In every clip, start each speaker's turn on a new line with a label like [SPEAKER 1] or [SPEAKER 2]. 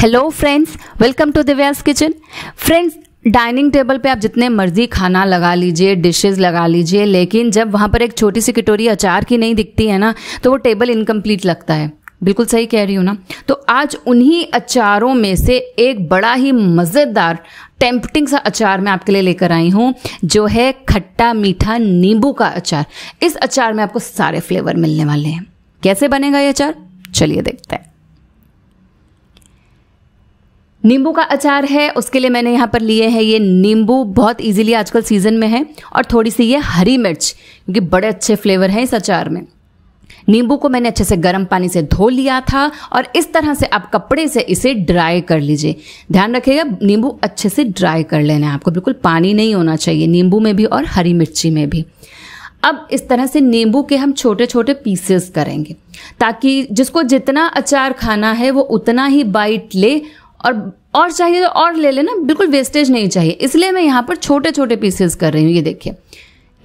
[SPEAKER 1] hello friends welcome to Divya's kitchen friends dining table पे आप जितने मर्जी खाना लगा लीजिए डिशेस लगा लीजिए लेकिन जब वहाँ पर एक छोटी सी कटोरी अचार की नहीं दिखती है ना तो वो टेबल इनकम्प्लीट लगता है बिल्कुल सही कह रही हूँ ना तो आज उन्हीं अचारों में से एक बड़ा ही मज़ेदार टेम्पटिंग सा अचार मैं आपके लिए लेकर आई हूँ जो है खट्टा मीठा नींबू का अचार इस अचार में आपको सारे फ्लेवर मिलने वाले हैं कैसे बनेगा ये अचार चलिए देखते हैं नींबू का अचार है उसके लिए मैंने यहाँ पर लिए हैं ये नींबू बहुत इजीली आजकल सीजन में है और थोड़ी सी ये हरी मिर्च क्योंकि बड़े अच्छे फ्लेवर हैं इस अचार में नींबू को मैंने अच्छे से गर्म पानी से धो लिया था और इस तरह से आप कपड़े से इसे ड्राई कर लीजिए ध्यान रखिएगा नींबू अच्छे से ड्राई कर लेना है आपको बिल्कुल पानी नहीं होना चाहिए नींबू में भी और हरी मिर्ची में भी अब इस तरह से नींबू के हम छोटे छोटे पीसेस करेंगे ताकि जिसको जितना अचार खाना है वो उतना ही बाइट ले और और चाहिए तो और ले लेना बिल्कुल वेस्टेज नहीं चाहिए इसलिए मैं यहाँ पर छोटे छोटे पीसेस कर रही हूँ ये देखिए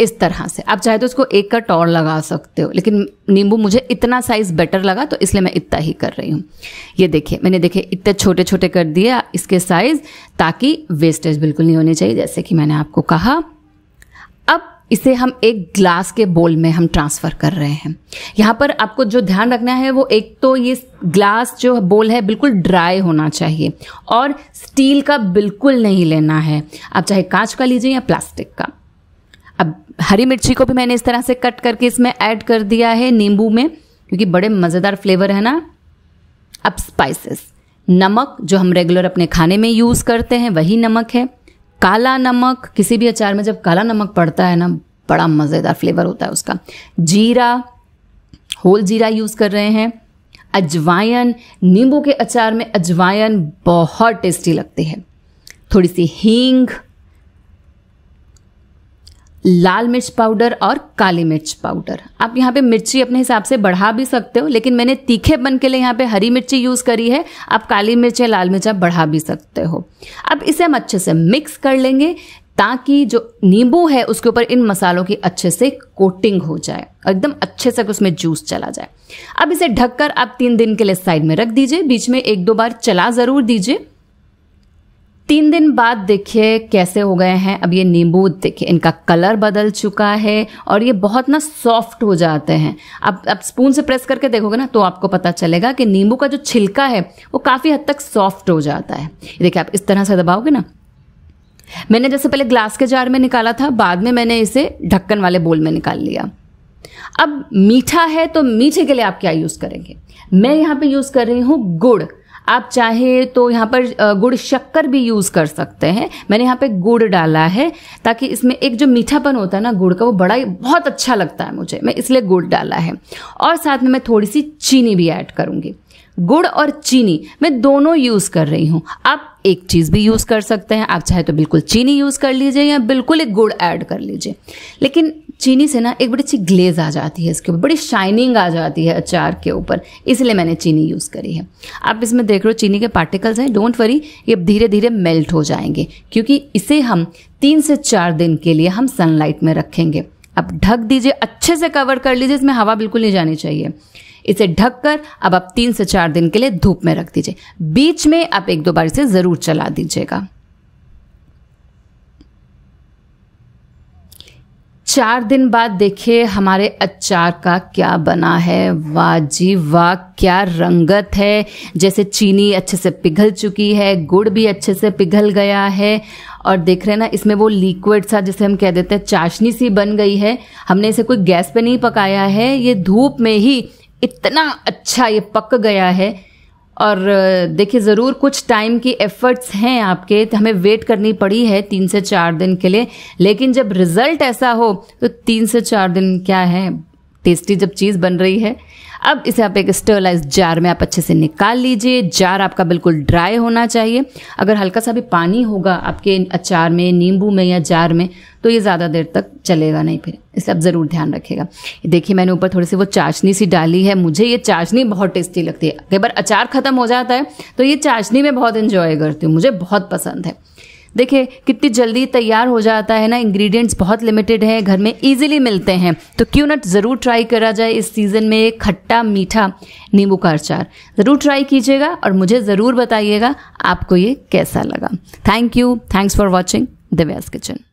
[SPEAKER 1] इस तरह से आप चाहे तो इसको एक कट और लगा सकते हो लेकिन नींबू मुझे इतना साइज बेटर लगा तो इसलिए मैं इतना ही कर रही हूँ ये देखिए मैंने देखिए इतने छोटे छोटे कर दिया इसके साइज ताकि वेस्टेज बिल्कुल नहीं होने चाहिए जैसे कि मैंने आपको कहा इसे हम एक ग्लास के बोल में हम ट्रांसफ़र कर रहे हैं यहाँ पर आपको जो ध्यान रखना है वो एक तो ये ग्लास जो बोल है बिल्कुल ड्राई होना चाहिए और स्टील का बिल्कुल नहीं लेना है आप चाहे कांच का लीजिए या प्लास्टिक का अब हरी मिर्ची को भी मैंने इस तरह से कट करके इसमें ऐड कर दिया है नींबू में क्योंकि बड़े मज़ेदार फ्लेवर है ना अब स्पाइसेस नमक जो हम रेगुलर अपने खाने में यूज़ करते हैं वही नमक है काला नमक किसी भी अचार में जब काला नमक पड़ता है ना बड़ा मज़ेदार फ्लेवर होता है उसका जीरा होल जीरा यूज़ कर रहे हैं अजवायन नींबू के अचार में अजवाइन बहुत टेस्टी लगती है थोड़ी सी हींग लाल मिर्च पाउडर और काली मिर्च पाउडर आप यहाँ पे मिर्ची अपने हिसाब से बढ़ा भी सकते हो लेकिन मैंने तीखे बन के लिए यहाँ पे हरी मिर्ची यूज़ करी है आप काली मिर्च या लाल मिर्च आप बढ़ा भी सकते हो अब इसे हम अच्छे से मिक्स कर लेंगे ताकि जो नींबू है उसके ऊपर इन मसालों की अच्छे से कोटिंग हो जाए एकदम अच्छे से उसमें जूस चला जाए अब इसे ढककर आप तीन दिन के लिए साइड में रख दीजिए बीच में एक दो बार चला ज़रूर दीजिए तीन दिन बाद देखिए कैसे हो गए हैं अब ये नींबू देखिए इनका कलर बदल चुका है और ये बहुत ना सॉफ्ट हो जाते हैं अब आप स्पून से प्रेस करके देखोगे ना तो आपको पता चलेगा कि नींबू का जो छिलका है वो काफ़ी हद तक सॉफ्ट हो जाता है देखिए आप इस तरह से दबाओगे ना मैंने जैसे पहले ग्लास के जार में निकाला था बाद में मैंने इसे ढक्कन वाले बोल में निकाल लिया अब मीठा है तो मीठे के लिए आप क्या यूज़ करेंगे मैं यहाँ पे यूज़ कर रही हूँ गुड़ आप चाहे तो यहाँ पर गुड़ शक्कर भी यूज़ कर सकते हैं मैंने यहाँ पे गुड़ डाला है ताकि इसमें एक जो मीठापन होता है ना गुड़ का वो बड़ा ही बहुत अच्छा लगता है मुझे मैं इसलिए गुड़ डाला है और साथ में मैं थोड़ी सी चीनी भी ऐड करूँगी गुड़ और चीनी मैं दोनों यूज़ कर रही हूँ आप एक चीज़ भी यूज़ कर सकते हैं आप चाहे तो बिल्कुल चीनी यूज़ कर लीजिए या बिल्कुल एक गुड़ ऐड कर लीजिए लेकिन चीनी से ना एक बड़ी अच्छी ग्लेज आ जाती है इसके ऊपर बड़ी शाइनिंग आ जाती है अचार के ऊपर इसलिए मैंने चीनी यूज़ करी है आप इसमें देख रहे हो चीनी के पार्टिकल्स हैं डोंट वरी ये धीरे धीरे मेल्ट हो जाएंगे क्योंकि इसे हम तीन से चार दिन के लिए हम सनलाइट में रखेंगे अब ढक दीजिए अच्छे से कवर कर लीजिए इसमें हवा बिल्कुल नहीं जानी चाहिए इसे ढक कर अब आप तीन से चार दिन के लिए धूप में रख दीजिए बीच में आप एक दो बार इसे ज़रूर चला दीजिएगा चार दिन बाद देखिए हमारे अचार का क्या बना है वाह जी वाह क्या रंगत है जैसे चीनी अच्छे से पिघल चुकी है गुड़ भी अच्छे से पिघल गया है और देख रहे हैं ना इसमें वो लिक्विड सा जिसे हम कह देते हैं चाशनी सी बन गई है हमने इसे कोई गैस पे नहीं पकाया है ये धूप में ही इतना अच्छा ये पक गया है और देखिए ज़रूर कुछ टाइम की एफर्ट्स हैं आपके तो हमें वेट करनी पड़ी है तीन से चार दिन के लिए लेकिन जब रिजल्ट ऐसा हो तो तीन से चार दिन क्या है टेस्टी जब चीज़ बन रही है अब इसे आप एक स्टरलाइज जार में आप अच्छे से निकाल लीजिए जार आपका बिल्कुल ड्राई होना चाहिए अगर हल्का सा भी पानी होगा आपके अचार में नींबू में या जार में तो ये ज़्यादा देर तक चलेगा नहीं फिर इसे आप ज़रूर ध्यान रखेगा देखिए मैंने ऊपर थोड़ी सी वो चाशनी सी डाली है मुझे ये चाशनी बहुत टेस्टी लगती है कई बार अचार ख़त्म हो जाता है तो ये चाशनी में बहुत इन्जॉय करती हूँ मुझे बहुत पसंद है देखिए कितनी जल्दी तैयार हो जाता है ना इंग्रेडिएंट्स बहुत लिमिटेड है घर में इजीली मिलते हैं तो क्यों ना ज़रूर ट्राई करा जाए इस सीज़न में खट्टा मीठा नींबू का अचार ज़रूर ट्राई कीजिएगा और मुझे ज़रूर बताइएगा आपको ये कैसा लगा thank you thanks for watching Divya's kitchen